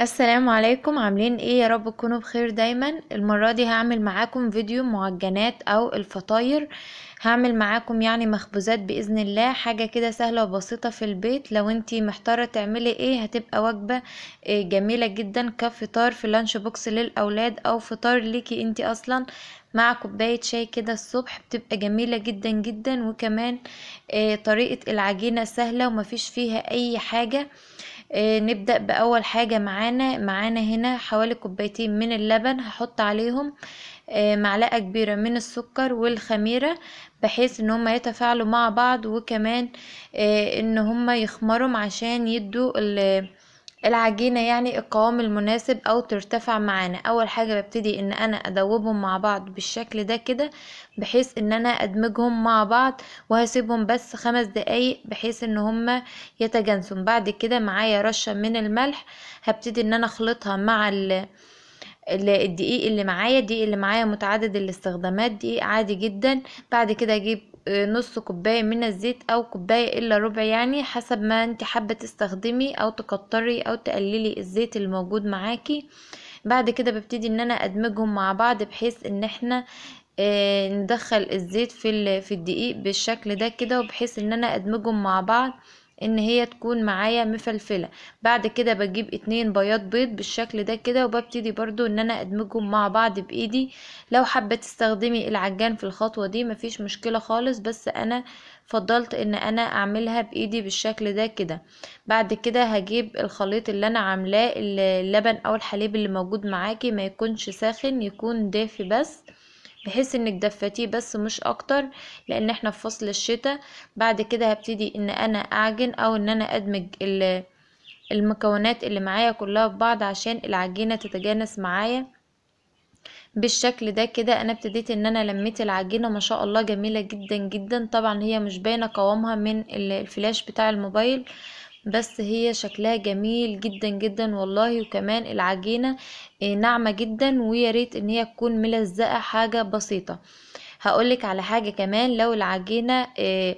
السلام عليكم عاملين ايه يا رب تكونوا بخير دايما المرة دي هعمل معاكم فيديو معجنات او الفطاير هعمل معاكم يعني مخبوزات باذن الله حاجة كده سهلة وبسيطة في البيت لو انتي محتارة تعملي ايه هتبقى وجبة آه، جميلة جدا كفطار في لانش بوكس للاولاد او فطار ليكي انتي اصلا مع كوباية شاي كده الصبح بتبقى جميلة جدا جدا وكمان آه، طريقة العجينة سهلة ومفيش فيها اي حاجة آه، نبدأ بأول حاجة معانا معانا هنا حوالي كوبايتين من اللبن هحط عليهم آه، معلقة كبيرة من السكر والخميرة بحيث ان هما يتفاعلوا مع بعض وكمان آه، ان هما يخمروا عشان يدوا العجينة يعني القوام المناسب او ترتفع معانا اول حاجة ببتدي ان انا ادوبهم مع بعض بالشكل ده كده بحيث ان انا ادمجهم مع بعض وهسيبهم بس خمس دقايق بحيث ان هما يتجانسوا بعد كده معايا رشة من الملح هبتدي ان انا اخلطها مع ال الدقيق اللي معايا الدقيق اللي معايا متعدد الاستخدامات دقيق عادي جدا بعد كده اجيب آه، نص كوباية من الزيت او كوباية الا ربع يعني حسب ما انت حابة تستخدمي او تكتري او تقللي الزيت الموجود معاكي بعد كده ببتدي ان انا ادمجهم مع بعض بحيث ان احنا آه، ندخل الزيت في الدقيق بالشكل ده كده وبحيث ان انا ادمجهم مع بعض ان هي تكون معايا مفلفلة بعد كده بجيب اتنين بياض بيض بالشكل ده كده وببتدي برضو ان انا ادمجهم مع بعض بايدي لو حابة تستخدمي العجان في الخطوة دي مفيش مشكلة خالص بس انا فضلت ان انا اعملها بايدي بالشكل ده كده بعد كده هجيب الخليط اللي انا عاملاه اللبن او الحليب اللي موجود معاكي ما يكونش ساخن يكون دافي بس بحيث انك دفتيه بس مش اكتر لان احنا في فصل الشتاء بعد كده هبتدي ان انا اعجن او ان انا ادمج المكونات اللي معايا كلها في بعض عشان العجينة تتجانس معايا بالشكل ده كده انا ابتديت ان انا لميت العجينة ما شاء الله جميلة جدا جدا طبعا هي مش باينة قوامها من الفلاش بتاع الموبايل بس هي شكلها جميل جدا جدا والله وكمان العجينة آه، ناعمة جدا وياريت ان هي تكون ملزقة حاجة بسيطة هقولك على حاجة كمان لو العجينة آه،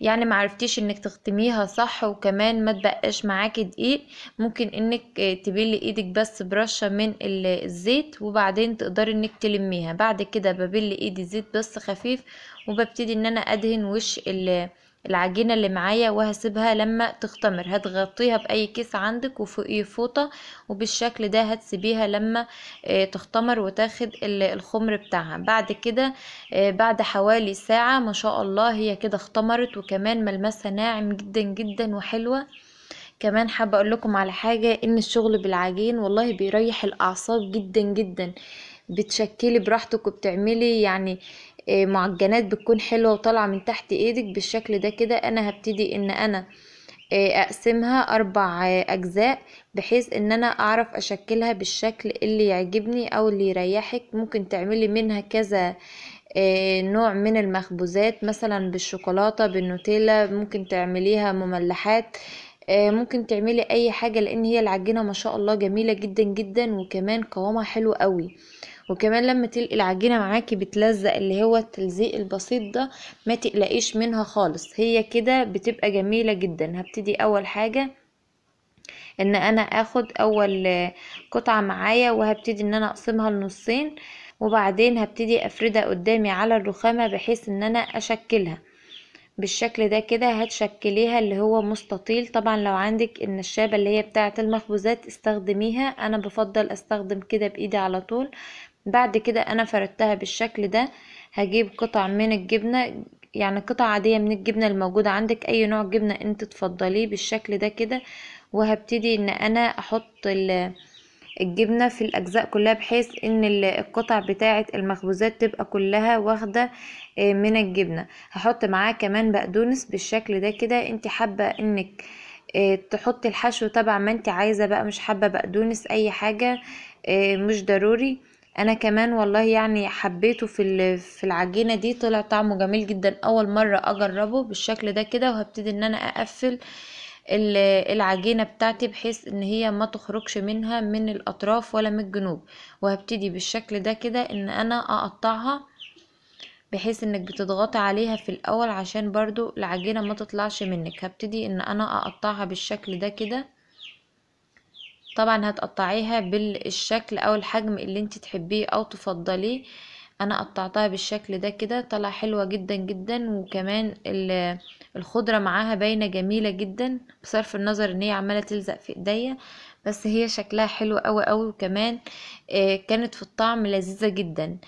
يعني معرفتيش انك تختميها صح وكمان ما تبقاش معاكي دقيق ممكن انك آه، تبيلي ايدك بس برشة من الزيت وبعدين تقدر انك تلميها بعد كده ببل ايدي زيت بس خفيف وببتدي ان انا ادهن وش العجينة اللي معايا وهسيبها لما تختمر هتغطيها بأي كيس عندك وفوقيه فوطة وبالشكل ده هتسيبيها لما آه، تختمر وتاخد الخمر بتاعها بعد كده آه، بعد حوالي ساعة ما شاء الله هي كده اختمرت وكمان ملمسها ناعم جدا جدا وحلوة كمان حابة اقول لكم على حاجة ان الشغل بالعجين والله بيريح الاعصاب جدا جدا بتشكلي براحتك وبتعملي يعني آه، معجنات بتكون حلوة وطالعة من تحت ايدك بالشكل ده كده انا هبتدي ان انا آه، اقسمها اربع آه، اجزاء بحيث ان انا اعرف اشكلها بالشكل اللي يعجبني او اللي يريحك ممكن تعملي منها كذا نوع من المخبوزات مثلا بالشوكولاتة بالنوتيلا ممكن تعمليها مملحات آه، ممكن تعملي اي حاجة لان هي العجينة ما شاء الله جميلة جدا جدا وكمان قوامها حلو قوي وكمان لما تلقي العجينة معاكي بتلزق اللي هو التلزيق البسيط ده ما تقلقيش منها خالص هي كده بتبقى جميلة جدا هبتدي اول حاجة ان انا اخد اول قطعة معايا وهبتدي ان انا اقسمها لنصين وبعدين هبتدي افردها قدامي على الرخامة بحيث ان انا اشكلها بالشكل ده كده هتشكليها اللي هو مستطيل طبعا لو عندك النشابة اللي هي بتاعة المخبوزات استخدميها انا بفضل استخدم كده بايدي على طول بعد كده انا فردتها بالشكل ده هجيب قطع من الجبنة يعني قطع عادية من الجبنة الموجودة عندك اي نوع جبنة انت تفضليه بالشكل ده كده وهبتدي ان انا احط ال الجبنة في الأجزاء كلها بحيث ان القطع بتاعة المخبوزات تبقى كلها واخدة آه، من الجبنة هحط معاه كمان بقدونس بالشكل ده كده انت حابة انك آه، تحطي الحشو طبعا ما انت عايزة بقى مش حابة بقدونس اي حاجة آه، مش ضروري انا كمان والله يعني حبيته في في العجينه دي طلع طعمه جميل جدا اول مره اجربه بالشكل ده كده وهبتدي ان انا اقفل العجينة بتاعتي بحيث ان هي ما تخرجش منها من الاطراف ولا من الجنوب وهبتدي بالشكل ده كده ان انا اقطعها بحيث انك بتضغط عليها في الاول عشان برضو العجينة ما تطلعش منك هبتدي ان انا اقطعها بالشكل ده كده طبعا هتقطعيها بالشكل او الحجم اللي انت تحبيه او تفضليه انا قطعتها بالشكل ده كده طلع حلوة جدا جدا وكمان الخضرة معاها باينة جميلة جدا بصرف النظر ان هي عمالة تلزق في ايديا بس هي شكلها حلو قوي قوي وكمان آه، كانت في الطعم لذيذة جدا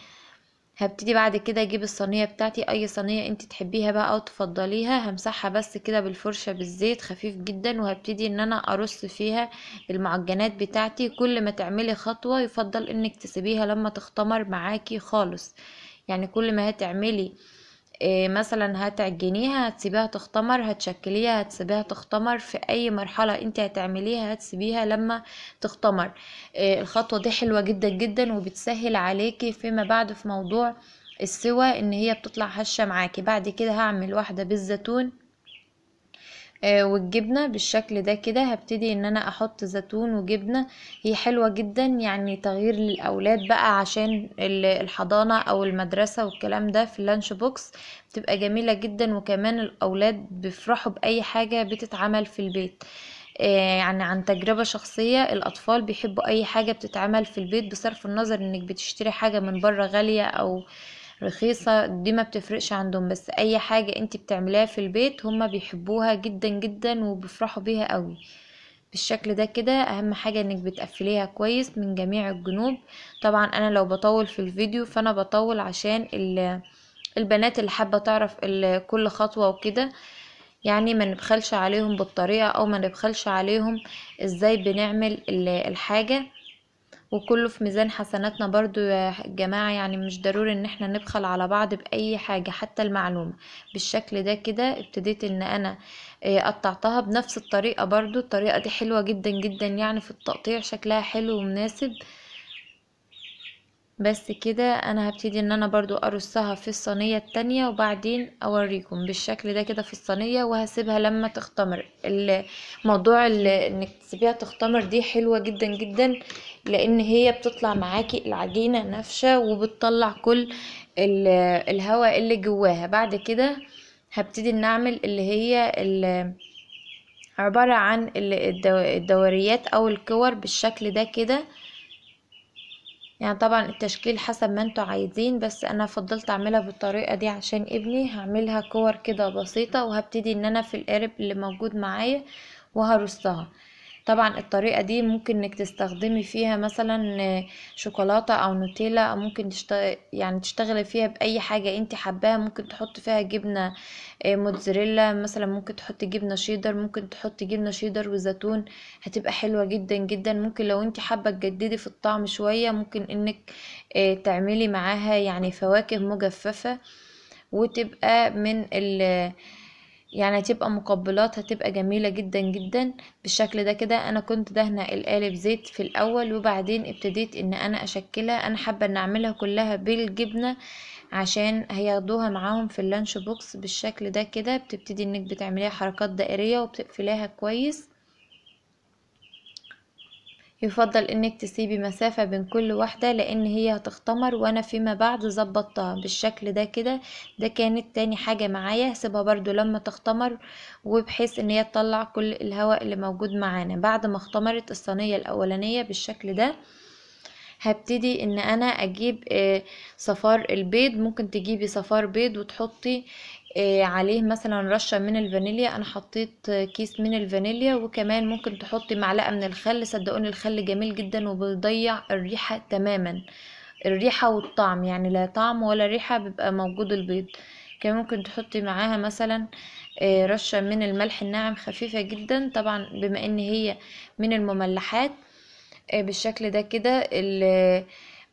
هبتدي بعد كده اجيب الصينيه بتاعتي اي صينيه انت تحبيها بقى او تفضليها همسحها بس كده بالفرشه بالزيت خفيف جدا وهبتدي ان انا ارص فيها المعجنات بتاعتي كل ما تعملي خطوه يفضل انك تسيبيها لما تختمر معاكي خالص يعني كل ما هتعملي إيه مثلا هتعجنيها هتسيبيها تختمر هتشكليها هتسيبيها تختمر في اي مرحلة انت هتعمليها هتسيبيها لما تختمر إيه الخطوة دي حلوة جدا جدا وبتسهل عليكي فيما بعد في موضوع السوى ان هي بتطلع هشة معاكي بعد كده هعمل واحدة بالزيتون آه، والجبنة بالشكل ده كده هبتدي ان انا احط زيتون وجبنة هي حلوة جدا يعني تغيير للاولاد بقى عشان الحضانة او المدرسة والكلام ده في اللانش بوكس بتبقى جميلة جدا وكمان الاولاد بيفرحوا باي حاجة بتتعمل في البيت آه، يعني عن تجربة شخصية الأطفال بيحبوا أي حاجة بتتعمل في البيت بصرف النظر إنك بتشتري حاجة من برة غالية أو رخيصة دي ما بتفرقش عندهم بس اي حاجة انت بتعمليها في البيت هما بيحبوها جدا جدا وبيفرحوا بيها قوي بالشكل ده كده اهم حاجة انك بتقفليها كويس من جميع الجنوب طبعا انا لو بطول في الفيديو فانا بطول عشان البنات اللي حابة تعرف كل خطوة وكده يعني ما نبخلش عليهم بالطريقة او ما نبخلش عليهم ازاي بنعمل الحاجة وكله في ميزان حسناتنا برضو يا جماعة يعني مش ضروري ان احنا نبخل على بعض بأي حاجة حتى المعلومة بالشكل ده كده ابتديت ان انا آه، قطعتها بنفس الطريقة برضو الطريقة دي حلوة جدا جدا يعني في التقطيع شكلها حلو ومناسب بس كده انا هبتدي ان انا برضو ارصها في الصينية التانية وبعدين اوريكم بالشكل ده كده في الصينية وهسيبها لما تختمر الموضوع انك تسيبيها تختمر دي حلوة جدا جدا لان هي بتطلع معاكي العجينة نافشة وبتطلع كل الهواء اللي جواها بعد كده هبتدي نعمل اللي هي عبارة عن الدوريات او الكور بالشكل ده كده يعني طبعا التشكيل حسب ما انتوا عايزين بس انا فضلت اعملها بالطريقة دي عشان ابني هعملها كور كده بسيطة وهبتدي ان انا في القارب اللي موجود معايا وهرصها طبعا الطريقة دي ممكن انك تستخدمي فيها مثلا شوكولاتة او نوتيلا او ممكن تشتغل يعني تشتغلي فيها باي حاجة انت حباها ممكن تحطي فيها جبنة آه، موتزاريلا مثلا ممكن تحطي جبنة شيدر ممكن تحطي جبنة شيدر وزيتون هتبقى حلوة جدا جدا ممكن لو انت حابة تجددي في الطعم شوية ممكن انك آه، تعملي معاها يعني فواكه مجففة وتبقى من ال يعني هتبقى مقبلات هتبقى جميلة جدا جدا بالشكل ده كده انا كنت دهنة القالب زيت في الاول وبعدين ابتديت ان انا اشكلها انا حابة ان اعملها كلها بالجبنة عشان هياخدوها معاهم في اللانش بوكس بالشكل ده كده بتبتدي انك بتعمليها حركات دائرية وبتقفليها كويس يفضل انك تسيبي مسافة بين كل واحدة لان هي هتختمر وانا فيما بعد زبطتها بالشكل ده كده ده كانت تاني حاجة معايا هسيبها برضو لما تختمر وبحيث ان هي تطلع كل الهواء اللي موجود معانا بعد ما اختمرت الصينية الاولانية بالشكل ده هبتدي ان انا اجيب آه، صفار البيض ممكن تجيبي صفار بيض وتحطي آه، عليه مثلا رشة من الفانيليا انا حطيت كيس من الفانيليا وكمان ممكن تحطي معلقة من الخل صدقوني الخل جميل جدا وبيضيع الريحة تماما الريحة والطعم يعني لا طعم ولا ريحة بيبقى موجود البيض كمان ممكن تحطي معاها مثلا آه، رشة من الملح الناعم خفيفة جدا طبعا بما ان هي من المملحات آه، بالشكل ده كده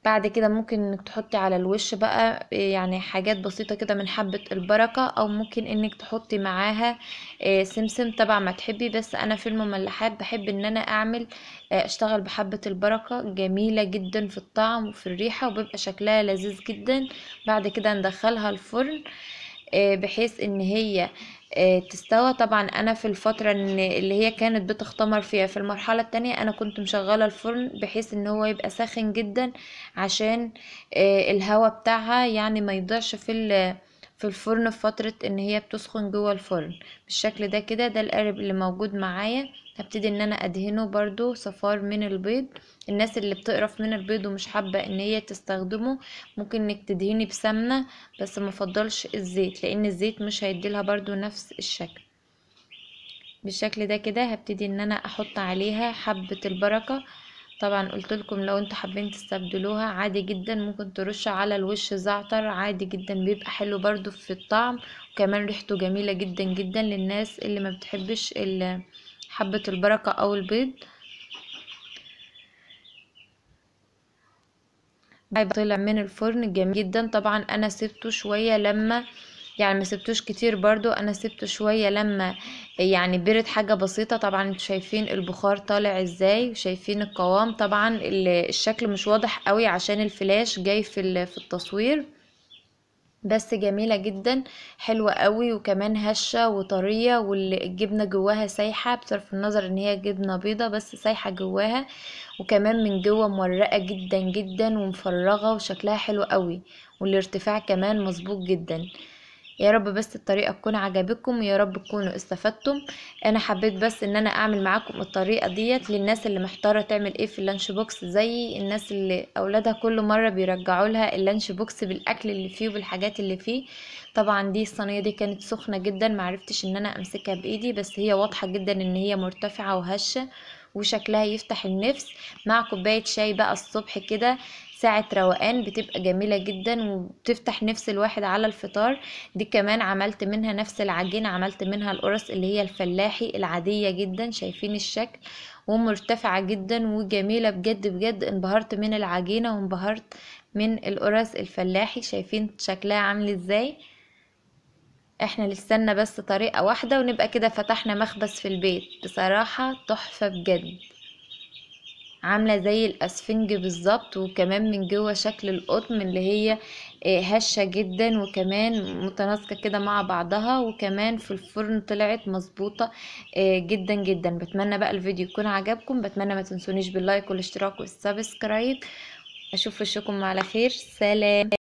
بعد كده ممكن انك تحطي على الوش بقى يعني حاجات بسيطة كده من حبة البركة او ممكن انك تحطي معاها آه، سمسم تبع ما تحبي بس انا في المملحات بحب ان انا اعمل آه، اشتغل بحبة البركة جميلة جدا في الطعم وفي الريحة وبيبقى شكلها لذيذ جدا بعد كده ندخلها الفرن آه، بحيث ان هي آه، تستوى طبعا انا في الفترة اللي هي كانت بتختمر فيها في المرحلة التانية انا كنت مشغلة الفرن بحيث ان هو يبقى ساخن جدا عشان آه، الهواء بتاعها يعني ما يضعش في في الفرن في فترة ان هي بتسخن جوه الفرن بالشكل ده كده ده القارب اللي موجود معايا هبتدي ان انا ادهنه برضو صفار من البيض الناس اللي بتقرف من البيض ومش حابة ان هي تستخدمه ممكن انك تدهني بسمنة بس مفضلش الزيت لان الزيت مش هيديلها برضو نفس الشكل بالشكل ده كده هبتدي ان انا احط عليها حبة البركة طبعا قلت لكم لو انتوا حابين تستبدلوها عادي جدا ممكن ترش على الوش زعتر عادي جدا بيبقى حلو برضو في الطعم وكمان ريحته جميلة جدا جدا للناس اللي ما بتحبش حبة البركة او البيض طلع من الفرن جميل جدا طبعا انا سبته شوية لما يعني ما سبتوش كتير برضو انا سبته شوية لما يعني برد حاجة بسيطة طبعا انتوا شايفين البخار طالع ازاي وشايفين القوام طبعا الشكل مش واضح قوي عشان الفلاش جاي في في التصوير بس جميلة جدا حلوة قوي وكمان هشة وطرية والجبنة جواها سايحة بصرف النظر ان هي جبنة بيضة بس سايحة جواها وكمان من جوه مورقة جدا جدا ومفرغة وشكلها حلو قوي والارتفاع كمان مظبوط جدا يا رب بس الطريقه تكون عجبتكم يا رب تكونوا استفدتم انا حبيت بس ان انا اعمل معاكم الطريقه ديت للناس اللي محتاره تعمل ايه في اللانش بوكس زي الناس اللي اولادها كل مره بيرجعوا لها اللانش بوكس بالاكل اللي فيه وبالحاجات اللي فيه طبعا دي الصينيه دي كانت سخنه جدا معرفتش ان انا امسكها بايدي بس هي واضحه جدا ان هي مرتفعه وهشه وشكلها يفتح النفس مع كوبايه شاي بقى الصبح كده ساعة روقان بتبقى جميلة جدا وبتفتح نفس الواحد على الفطار دي كمان عملت منها نفس العجينة عملت منها القرص اللي هي الفلاحي العادية جدا شايفين الشكل ومرتفعة جدا وجميلة بجد بجد انبهرت من العجينة وانبهرت من القرص الفلاحي شايفين شكلها عامل ازاي احنا لسنا بس طريقة واحدة ونبقى كده فتحنا مخبز في البيت بصراحة تحفة بجد عاملة زي الاسفنج بالظبط وكمان من جوه شكل القطن اللي هي آه، هشة جدا وكمان متناسقة كده مع بعضها وكمان في الفرن طلعت مظبوطة آه، جدا جدا بتمنى بقى الفيديو يكون عجبكم بتمنى ما تنسونيش باللايك والاشتراك والسبسكرايب اشوف وشكم على خير سلام